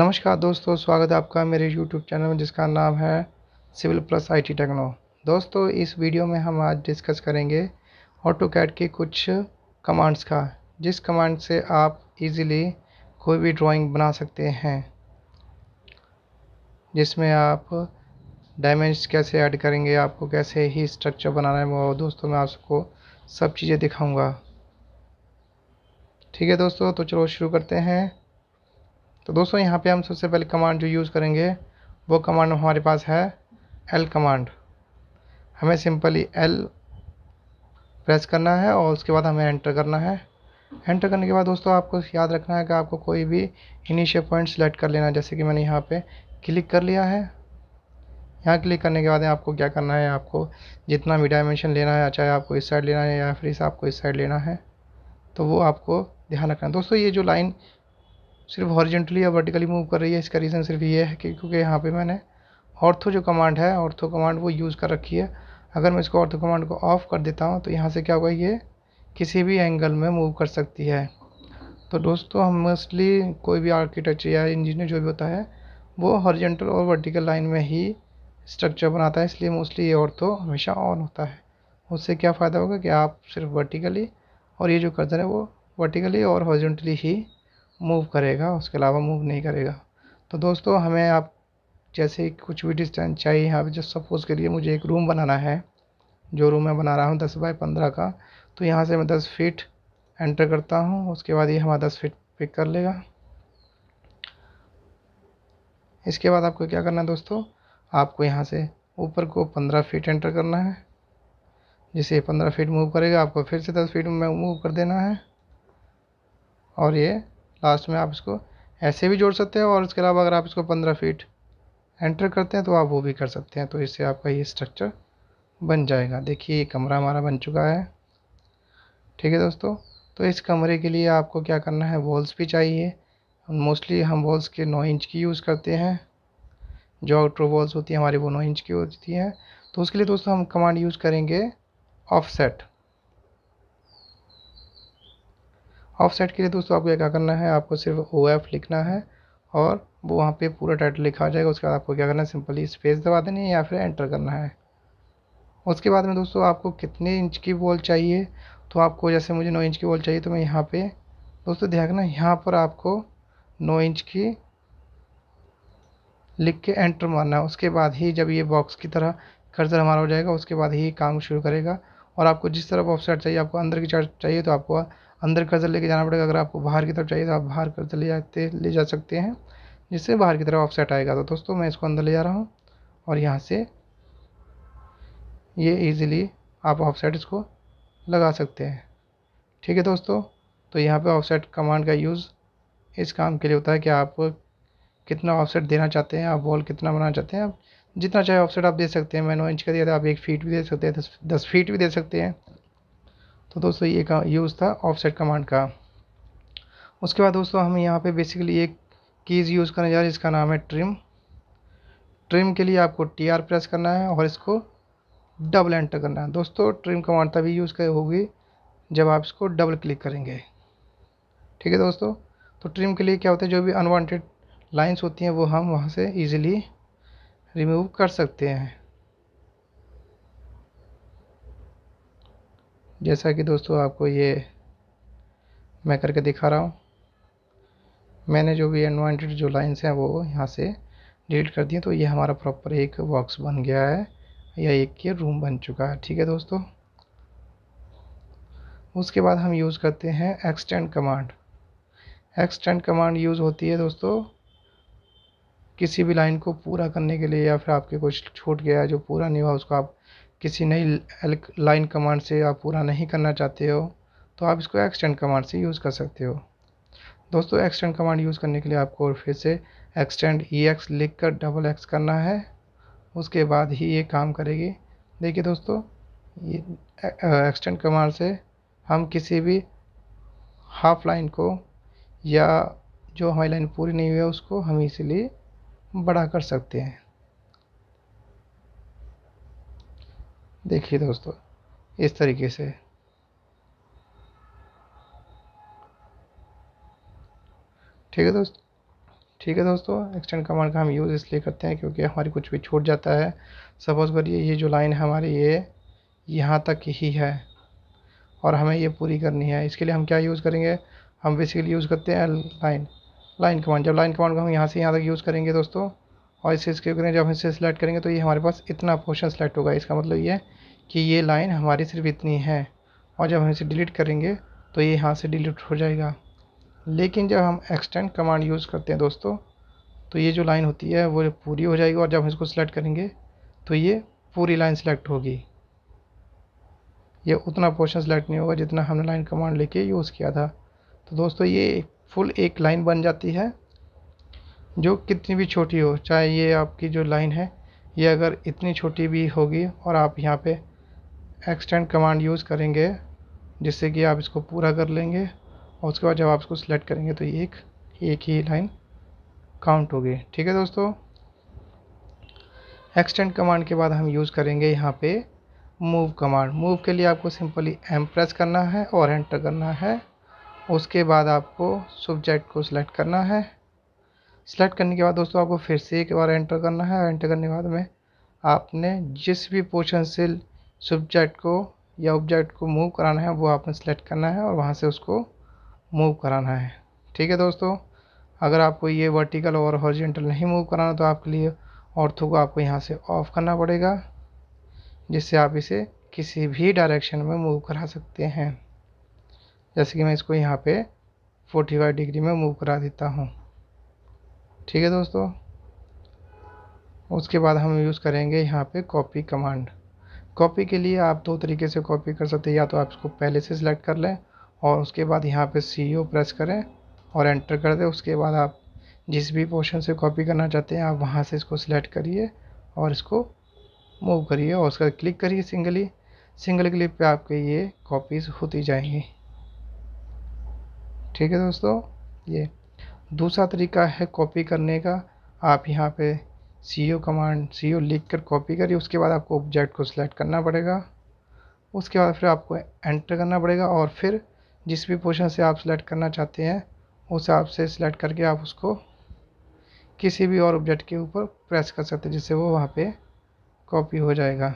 नमस्कार दोस्तों स्वागत है आपका मेरे यूट्यूब चैनल में जिसका नाम है सिविल प्लस आईटी टेक्नो दोस्तों इस वीडियो में हम आज डिस्कस करेंगे ऑटो कैट के कुछ कमांड्स का जिस कमांड से आप इजीली कोई भी ड्राइंग बना सकते हैं जिसमें आप डायमेंस कैसे ऐड करेंगे आपको कैसे ही स्ट्रक्चर बनाना है वो दोस्तों मैं आपको सब चीज़ें दिखाऊँगा ठीक है दोस्तों तो चलो शुरू करते हैं तो दोस्तों यहाँ पे हम सबसे पहले कमांड जो यूज़ करेंगे वो कमांड हमारे पास है एल कमांड हमें सिंपली एल प्रेस करना है और उसके बाद हमें एंटर करना है एंटर करने के बाद दोस्तों आपको याद रखना है कि आपको कोई भी इनिशियल पॉइंट सेलेक्ट कर लेना है जैसे कि मैंने यहाँ पे क्लिक कर लिया है यहाँ क्लिक करने के बाद आपको क्या करना है आपको जितना भी डायमेंशन लेना है चाहे आपको इस साइड लेना है या फिर इस आपको इस साइड लेना है तो वो आपको ध्यान रखना है दोस्तों ये जो लाइन सिर्फ हॉरिजेंटली या वर्टिकली मूव कर रही है इसका रीज़न सिर्फ ये है कि क्योंकि यहाँ पे मैंने ऑर्थो जो कमांड है ऑर्थो कमांड वो यूज़ कर रखी है अगर मैं इसको ऑर्थो कमांड को ऑफ़ कर देता हूँ तो यहाँ से क्या होगा ये किसी भी एंगल में मूव कर सकती है तो दोस्तों हम मोस्टली कोई भी आर्किटेक्चर या इंजीनियर जो भी होता है वो हॉरिजेंटल और वर्टिकल लाइन में ही स्ट्रक्चर बनाता है इसलिए मोस्टली ये ऑर्थो हमेशा ऑन होता है उससे क्या फ़ायदा होगा कि आप सिर्फ वर्टिकली और ये जो कर्जन है वो वर्टिकली और हॉरिजेंटली ही मूव करेगा उसके अलावा मूव नहीं करेगा तो दोस्तों हमें आप जैसे कुछ भी डिस्टेंस चाहिए यहाँ पर जैसे सपोज़ के लिए मुझे एक रूम बनाना है जो रूम मैं बना रहा हूँ दस बाई पंद्रह का तो यहाँ से मैं दस फीट एंटर करता हूँ उसके बाद ये हमारा दस फीट पिक कर लेगा इसके बाद आपको क्या करना है दोस्तों आपको यहाँ से ऊपर को पंद्रह फीट एंटर करना है जिसे पंद्रह फीट मूव करेगा आपको फिर से दस फीट में मूव कर देना है और ये लास्ट में आप इसको ऐसे भी जोड़ सकते हैं और इसके अलावा अगर आप इसको पंद्रह फीट एंटर करते हैं तो आप वो भी कर सकते हैं तो इससे आपका ये स्ट्रक्चर बन जाएगा देखिए ये कमरा हमारा बन चुका है ठीक है दोस्तों तो इस कमरे के लिए आपको क्या करना है वॉल्स भी चाहिए मोस्टली हम वॉल्स के नौ इंच की यूज़ करते हैं जो आउटर वॉल्स होती है हमारी वो नौ इंच की होती हैं तो उसके लिए दोस्तों हम कमांड यूज़ करेंगे ऑफसेट ऑफ के लिए दोस्तों आपको क्या करना है आपको सिर्फ ओ एफ लिखना है और वो वहाँ पे पूरा टाइटल लिखा हो जाएगा उसके बाद आपको क्या करना है सिंपली स्पेस दबा देनी है या फिर एंटर करना है उसके बाद में दोस्तों आपको कितने इंच की बॉल चाहिए तो आपको जैसे मुझे नौ इंच की बॉल चाहिए तो मैं यहाँ पे दोस्तों ध्यान रखना यहाँ पर आपको नौ इंच की लिख के एंटर मारना है उसके बाद ही जब ये बॉक्स की तरह कर्जर हमारा हो जाएगा उसके बाद ही काम शुरू करेगा और आपको जिस तरह ऑफ चाहिए आपको अंदर की चार्ट चाहिए तो आपको अंदर कर्जा लेके जाना पड़ेगा अगर आपको बाहर की तरफ चाहिए तो आप बाहर कर्जर ले जाते ले जा सकते हैं जिससे बाहर की तरफ ऑफसेट आएगा तो दोस्तों मैं इसको अंदर ले जा रहा हूँ और यहाँ से ये ईज़िली आप ऑफसेट इसको लगा सकते हैं ठीक है दोस्तों तो यहाँ पर ऑफसेट कमांड का यूज़ इस काम के लिए होता है कि आप कितना ऑफसेट देना चाहते हैं आप वॉल कितना बनाना चाहते हैं आप जितना चाहे ऑफसेट आप दे सकते हैं मैं नौ इंच का दिया था आप एक फीट भी दे सकते हैं दस, दस फीट भी दे सकते हैं तो दोस्तों ये का यूज़ था ऑफसेट कमांड का उसके बाद दोस्तों हम यहाँ पे बेसिकली एक कीज़ यूज़ करने जा रहे हैं जिसका नाम है ट्रिम ट्रिम के लिए आपको टी आर प्रेस करना है और इसको डबल एंटर करना है दोस्तों ट्रिम कमांड तभी यूज़ कर होगी जब आप इसको डबल क्लिक करेंगे ठीक है दोस्तों तो ट्रिम के लिए क्या होता है जो भी अनवांटेड लाइंस होती हैं वो हम वहाँ से ईज़िली रिमूव कर सकते हैं जैसा कि दोस्तों आपको ये मैं करके दिखा रहा हूँ मैंने जो भी अनवांटेड जो लाइन्स हैं वो यहाँ से डिलीट कर दिए तो ये हमारा प्रॉपर एक बॉक्स बन गया है या एक ये रूम बन चुका है ठीक है दोस्तों उसके बाद हम यूज़ करते हैं extend command extend command use होती है दोस्तों किसी भी लाइन को पूरा करने के लिए या फिर आपके कुछ छूट गया जो पूरा नहीं हुआ उसको आप किसी नई लाइन कमांड से आप पूरा नहीं करना चाहते हो तो आप इसको एक्सटेंड कमांड से यूज़ कर सकते हो दोस्तों एक्सटेंड कमांड यूज़ करने के लिए आपको फिर से एक्सटेंड ई e एक्स लिख कर डबल एक्स करना है उसके बाद ही ये काम करेगी देखिए दोस्तों ये एक्सटेंड कमांड से हम किसी भी हाफ लाइन को या जो हमारी लाइन पूरी नहीं हुई है उसको हम इसीलिए बड़ा कर सकते हैं देखिए दोस्तों इस तरीके से ठीक है दोस्त ठीक है दोस्तों एक्सटेंड कमांड का हम यूज़ इसलिए करते हैं क्योंकि हमारी कुछ भी छूट जाता है सपोज़ करिए ये जो लाइन है हमारी ये यहाँ तक ही है और हमें ये पूरी करनी है इसके लिए हम क्या यूज़ करेंगे हम बेसिकली यूज़ करते हैं लाइन लाइन कमांड जब लाइन कमांड को हम यहाँ से यहाँ तक यूज़ करेंगे दोस्तों और इसे इसके करेंगे जब हम इसे सिलेक्ट करेंगे तो ये हमारे पास इतना पोर्शन सेलेक्ट होगा इसका मतलब ये कि ये लाइन हमारी सिर्फ इतनी है और जब हम इसे डिलीट करेंगे तो ये यहाँ से डिलीट हो जाएगा लेकिन जब हम एक्सटेंड कमांड यूज़ करते हैं दोस्तों तो ये जो लाइन होती है वो पूरी हो जाएगी और जब हम इसको सिलेक्ट करेंगे तो ये पूरी लाइन सेलेक्ट होगी ये उतना पोर्शन सेलेक्ट नहीं होगा जितना हमने लाइन कमांड लेके यूज़ किया था तो दोस्तों ये फुल एक लाइन बन जाती है जो कितनी भी छोटी हो चाहे ये आपकी जो लाइन है ये अगर इतनी छोटी भी होगी और आप यहाँ पर एक्सटेंड कमांड यूज़ करेंगे जिससे कि आप इसको पूरा कर लेंगे और उसके बाद जब आप इसको सिलेक्ट करेंगे तो एक एक ही लाइन काउंट होगी ठीक है दोस्तों एक्सटेंड कमांड के बाद हम यूज़ करेंगे यहाँ पे मूव कमांड मूव के लिए आपको सिंपली एम प्रेस करना है और एंटर करना है उसके बाद आपको सब्जेक्ट को सिलेक्ट करना है सिलेक्ट करने के बाद दोस्तों आपको फिर से एक बार एंटर करना है एंटर करने के बाद में आपने जिस भी पोर्शन से सब्जेक्ट को या ऑब्जेक्ट को मूव कराना है वो आपने सेलेक्ट करना है और वहाँ से उसको मूव कराना है ठीक है दोस्तों अगर आपको ये वर्टिकल और हॉरिजेंटल नहीं मूव कराना तो आपके लिए ऑर्थो को आपको यहाँ से ऑफ़ करना पड़ेगा जिससे आप इसे किसी भी डायरेक्शन में मूव करा सकते हैं जैसे कि मैं इसको यहाँ पे 45 डिग्री में मूव करा देता हूँ ठीक है दोस्तों उसके बाद हम यूज़ करेंगे यहाँ पे कॉपी कमांड कॉपी के लिए आप दो तरीके से कॉपी कर सकते हैं या तो आप इसको पहले से सिलेक्ट कर लें और उसके बाद यहाँ पे सी ओ प्रेस करें और एंटर कर दें उसके बाद आप जिस भी पोर्शन से कॉपी करना चाहते हैं आप वहाँ से इसको सिलेक्ट करिए और इसको मूव करिए और उसका क्लिक करिए सिंगली सिंगल क्लिक पे आपके ये कॉपीज़ होती जाएंगी ठीक है दोस्तों ये दूसरा तरीका है कॉपी करने का आप यहाँ पे सी ओ कमांड सी ओ लिख कर कॉपी करिए उसके बाद आपको ऑब्जेक्ट को सिलेक्ट करना पड़ेगा उसके बाद फिर आपको एंटर करना पड़ेगा और फिर जिस भी पोर्शन से आप सिलेक्ट करना चाहते हैं उस हिसाब से सिलेक्ट करके आप उसको किसी भी और ऑब्जेक्ट के ऊपर प्रेस कर सकते हैं जिससे वो वहाँ पे कॉपी हो जाएगा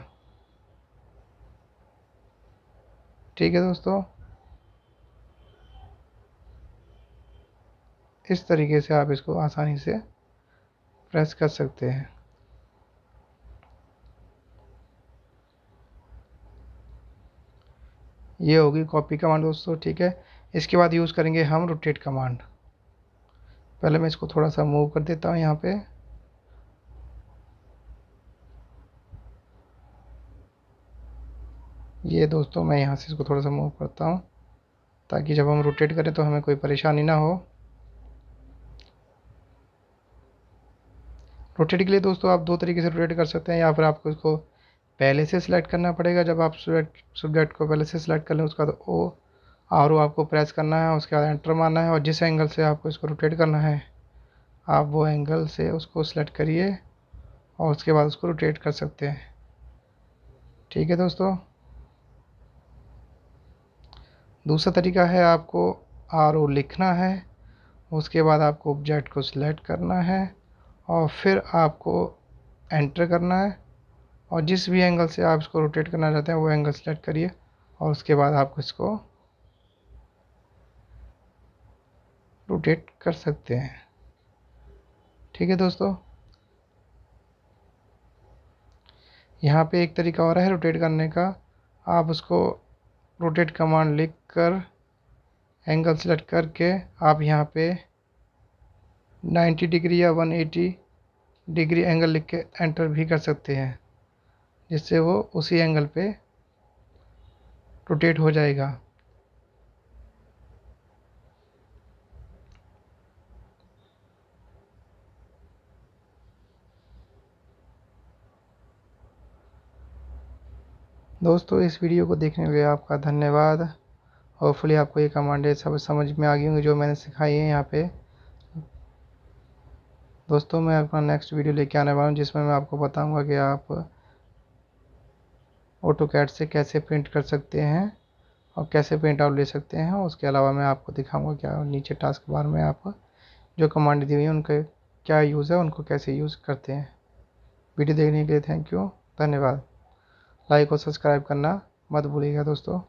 ठीक है दोस्तों इस तरीके से आप इसको आसानी से प्रेस कर सकते हैं ये होगी कॉपी कमांड दोस्तों ठीक है इसके बाद यूज़ करेंगे हम रोटेट कमांड पहले मैं इसको थोड़ा सा मूव कर देता हूँ यहाँ पे ये दोस्तों मैं यहाँ से इसको थोड़ा सा मूव करता हूँ ताकि जब हम रोटेट करें तो हमें कोई परेशानी ना हो रोटेट के लिए दोस्तों आप दो तरीके से रोटेट कर सकते हैं या फिर आपको इसको पहले से सिलेक्ट करना पड़ेगा जब आप सब्जेक्ट को पहले से सिलेक्ट कर लें उसका तो ओ आर ओ आपको प्रेस करना है उसके बाद एंटर मारना है और जिस एंगल से आपको इसको रोटेट करना है आप वो एंगल से उसको सिलेक्ट करिए और उसके बाद उसको रोटेट कर सकते हैं ठीक है दोस्तों दूसरा तरीका है आपको आर ओ लिखना है उसके बाद आपको ऑब्जेक्ट को सिलेक्ट करना है और फिर आपको एंटर करना है और जिस भी एंगल से आप इसको रोटेट करना चाहते हैं वो एंगल सेलेक्ट करिए और उसके बाद आप इसको रोटेट कर सकते हैं ठीक है दोस्तों यहाँ पे एक तरीका और है रोटेट करने का आप उसको रोटेट कमांड लिख कर एंगल सेलेक्ट करके आप यहाँ पे 90 डिग्री या 180 डिग्री एंगल लिख के एंटर भी कर सकते हैं जिससे वो उसी एंगल पे रोटेट हो जाएगा दोस्तों इस वीडियो को देखने के लिए आपका धन्यवाद होपफुली आपको ये कमांडे सब समझ में आ गई होंगी जो मैंने सिखाई है यहाँ पे दोस्तों मैं अपना नेक्स्ट वीडियो लेके आने वाला हूँ जिसमें मैं आपको बताऊँगा कि आप ऑटो कैट से कैसे प्रिंट कर सकते हैं और कैसे प्रिंट आउट ले सकते हैं उसके अलावा मैं आपको दिखाऊंगा क्या नीचे टास्क बार में आप जो कमांड दी हुई है उनके क्या यूज़ है उनको कैसे यूज़ करते हैं वीडियो देखने के लिए थैंक यू धन्यवाद लाइक और सब्सक्राइब करना मत भूलिएगा दोस्तों